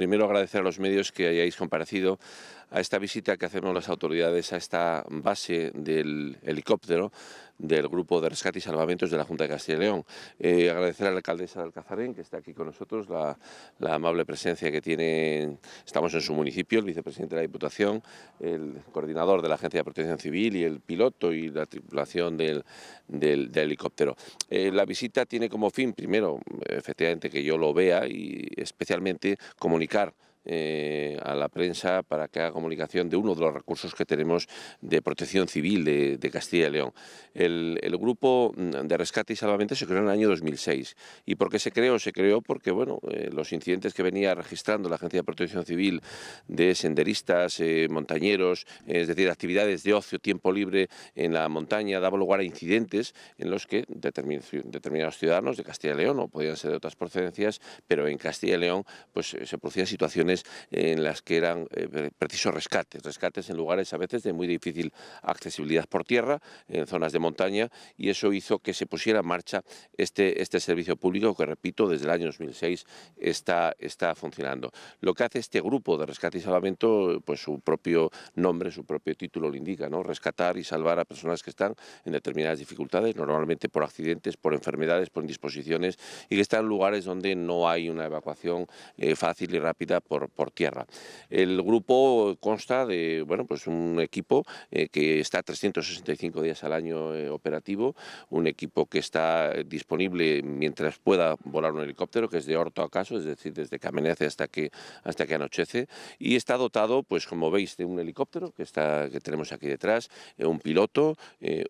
Primero agradecer a los medios que hayáis comparecido a esta visita que hacemos las autoridades a esta base del helicóptero del Grupo de Rescate y Salvamentos de la Junta de Castilla y León. Eh, agradecer a la alcaldesa de Alcazarén, que está aquí con nosotros, la, amable presencia que tiene, estamos en su municipio, el vicepresidente de la Diputación, el coordinador de la Agencia de Protección Civil y el piloto y la tripulación del, helicóptero. Eh, la visita tiene como fin, primero, efectivamente, que yo lo vea y especialmente comunicar eh, a la prensa para que haga comunicación de uno de los recursos que tenemos de protección civil de, Castilla y León. El, grupo mm, de rescate y salvamento se creó en el año 2006. ¿Y por qué se creó? Se creó porque bueno, eh, los incidentes que venía registrando la Agencia de Protección Civil de senderistas, eh, montañeros, es decir, actividades de ocio, tiempo libre en la montaña, daba lugar a incidentes en los que determinados ciudadanos de Castilla y León, o podían ser de otras procedencias, pero en Castilla y León pues, se producían situaciones en las que eran eh, precisos rescates, rescates en lugares a veces de muy difícil accesibilidad por tierra, en zonas de montaña, y eso hizo que se pusiera en marcha este, este servicio público que, repito, desde el año 2006 está, está funcionando. Lo que hace este grupo de rescate y salvamento, pues su propio nombre, su propio título lo indica, ¿no? Rescatar y salvar a personas que están en determinadas dificultades, normalmente por accidentes, por enfermedades, por indisposiciones, y que están en lugares donde no hay una evacuación eh, fácil y rápida por por, tierra. El grupo consta de bueno, pues un equipo eh, que está 365 días al año eh, operativo, un equipo que está disponible mientras pueda volar un helicóptero, que es de orto a caso, es decir, desde que amanece hasta que, hasta que anochece, y está dotado, pues como veis, de un helicóptero que, está, que tenemos aquí detrás, eh, un piloto,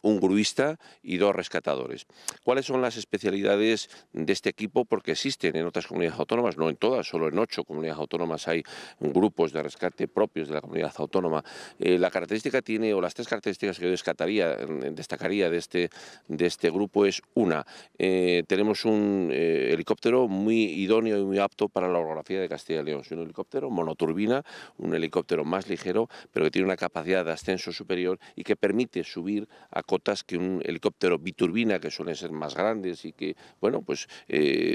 un gruista y dos rescatadores. ¿Cuáles son las especialidades de este equipo? Porque existen en otras comunidades autónomas, no en todas, solo en ocho comunidades autónomas hay grupos de rescate propios de la comunidad autónoma. Eh, la característica tiene, o las tres características que yo eh, destacaría de este, de este grupo es una, eh, tenemos un helicóptero muy idóneo y muy apto para la orografía de Castilla y León. Es un helicóptero monoturbina, un helicóptero más ligero, pero que tiene una capacidad de ascenso superior y que permite subir a cotas que un helicóptero biturbina, que suelen ser más grandes y que, bueno, pues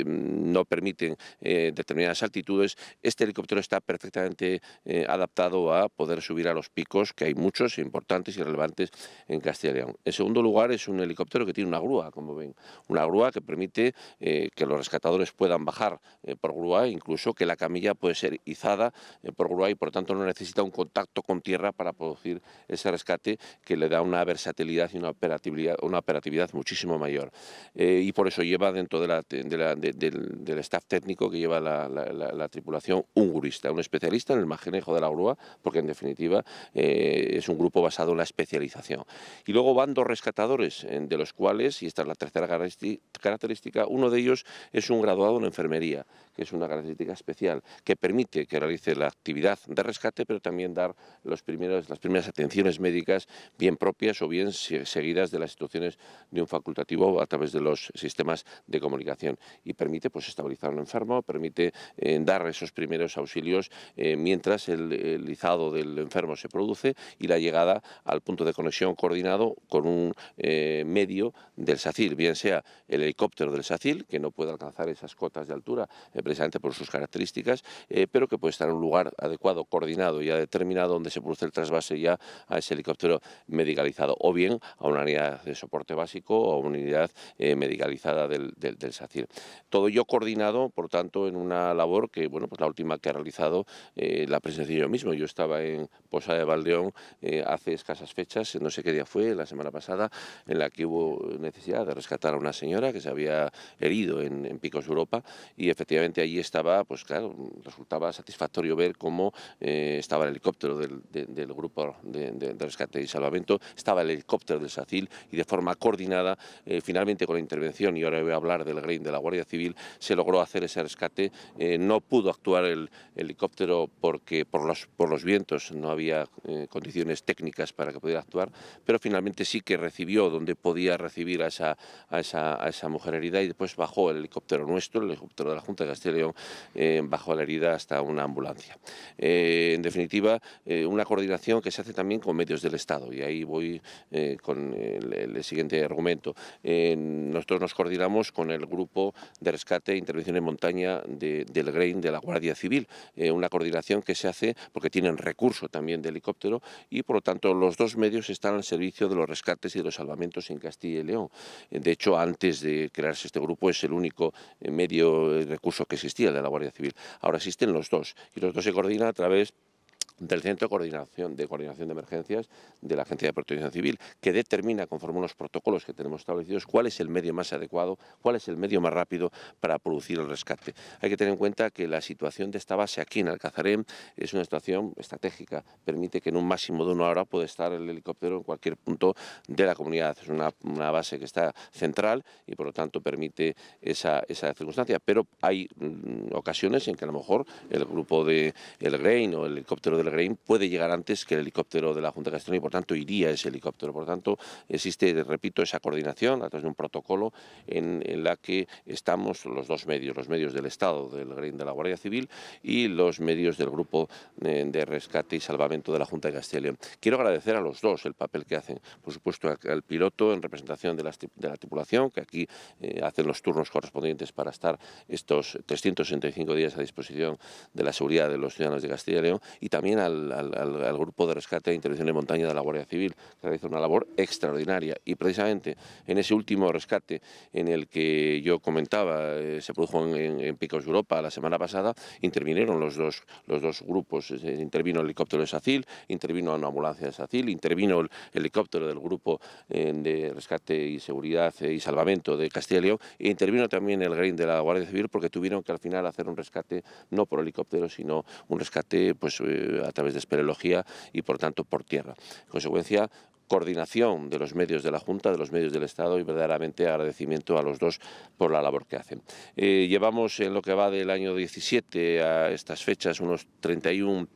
no permiten determinadas altitudes, este helicóptero está perfectamente eh, adaptado a poder subir a los picos, que hay muchos importantes y relevantes en Castilla y León. En segundo lugar, es un helicóptero que tiene una grúa, como ven, una grúa que permite eh, que los rescatadores puedan bajar eh, por grúa, incluso que la camilla puede ser izada por grúa y por tanto no necesita un contacto con tierra para producir ese rescate que le da una versatilidad y una operatividad, muchísimo mayor. y por eso lleva dentro de la, del, staff técnico que lleva la, tripulación un un especialista en el manejo de la grúa, porque en definitiva eh, es un grupo basado en la especialización. Y luego van dos rescatadores, eh, de los cuales, y esta es la tercera característica, uno de ellos es un graduado en enfermería, que es una característica especial, que permite que realice la actividad de rescate, pero también dar los primeros, las primeras atenciones médicas bien propias o bien seguidas de las instituciones de un facultativo a través de los sistemas de comunicación. Y permite pues, estabilizar a un enfermo, permite eh, dar esos primeros auxilios eh, mientras el, izado del enfermo se produce y la llegada al punto de conexión coordinado con un eh, medio del SACIL, bien sea el helicóptero del SACIL, que no puede alcanzar esas cotas de altura eh, precisamente por sus características, pero que puede estar en un lugar adecuado, coordinado y determinado donde se produce el trasvase ya a ese helicóptero medicalizado o bien a una unidad de soporte básico o a una unidad medicalizada del, del, Todo ello coordinado, por tanto, en una labor que, bueno, pues la última que ha realizado realizado eh, la presencia de yo mismo. Yo estaba en Posada de Valdeón eh, hace escasas fechas, no sé qué día fue, la semana pasada, en la que hubo necesidad de rescatar a una señora que se había herido en, Picos Europa y efectivamente allí estaba, pues claro, resultaba satisfactorio ver cómo eh, estaba el helicóptero del, grupo de, rescate y salvamento, estaba el helicóptero del SACIL y de forma coordinada, finalmente con la intervención, y ahora voy a hablar del green de la Guardia Civil, se logró hacer ese rescate. no pudo actuar el, helicóptero porque por los, por los vientos no había eh, condiciones técnicas para que pudiera actuar, pero finalmente sí que recibió donde podía recibir a esa, mujer herida y después bajó el helicóptero nuestro, el helicóptero de la Junta de Castilla y León, eh, bajó la herida hasta una ambulancia. Eh, en definitiva, una coordinación que se hace también con medios del Estado y ahí voy con el, siguiente argumento. nosotros nos coordinamos con el grupo de rescate e intervención en montaña del GREIN de la Guardia Civil eh, una coordinación que se hace porque tienen recurso también de helicóptero y por lo tanto los dos medios están al servicio de los rescates y de los salvamentos en Castilla y León. Eh, de hecho, antes de crearse este grupo es el único eh, medio recurso que existía el de la Guardia Civil. Ahora existen los dos y los dos se coordinan a través del Centro de Coordinación de, Emergencias de la Agencia de Protección Civil, que determina conforme a los protocolos que tenemos establecidos cuál es el medio más adecuado, cuál es el medio más rápido para producir el rescate. Hay que tener en cuenta que la situación de esta base aquí en Alcazarem es una situación estratégica, permite que en un máximo de una hora puede estar el helicóptero en cualquier punto de la comunidad. Es una, base que está central y por lo tanto permite esa, circunstancia, pero hay mm, ocasiones en que a lo mejor el grupo de el Grain o el helicóptero de Grein puede llegar antes que el helicóptero de la Junta de Castellón y por tanto iría ese helicóptero. Por tanto, existe, repito, esa coordinación a través de un protocolo en, la que estamos los dos medios, los medios del Estado, del Grein de la Guardia Civil y los medios del Grupo eh, de, Rescate y Salvamento de la Junta de Castellón. Quiero agradecer a los dos el papel que hacen, por supuesto al piloto en representación de la, tripulación, que aquí eh, hacen los turnos correspondientes para estar estos 365 días a disposición de la seguridad de los ciudadanos de Castilla y León, y también al, Grupo de Rescate e Intervención de Montaña de la Guardia Civil, que realiza una labor extraordinaria. Y precisamente en ese último rescate en el que yo comentaba, eh, se produjo en, Picos Europa la semana pasada, intervinieron los dos, los dos grupos. Eh, intervino el helicóptero de SACIL, intervino una ambulancia de SACIL, intervino el helicóptero del Grupo eh, de Rescate y Seguridad y Salvamento de Castilla y León, e intervino también el Green de la Guardia Civil porque tuvieron que al final hacer un rescate no por helicóptero, sino un rescate pues a través de espeleología y por tanto por tierra. En consecuencia, coordinación de los medios de la Junta, de los medios del Estado y verdaderamente agradecimiento a los dos por la labor que hacen. Eh, llevamos en lo que va del año 17 a estas fechas unos 31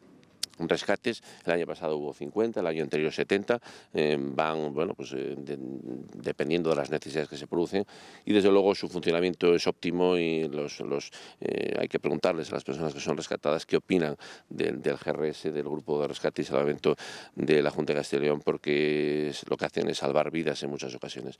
rescates. El año pasado hubo 50, el año anterior 70. Eh, van, bueno, pues eh, dependiendo de las necesidades que se producen. Y desde luego su funcionamiento es óptimo y los, los eh, hay que preguntarles a las personas que son rescatadas qué opinan del, del GRS, del Grupo de Rescate y Salvamento de la Junta de León, porque lo que hacen es salvar vidas en muchas ocasiones.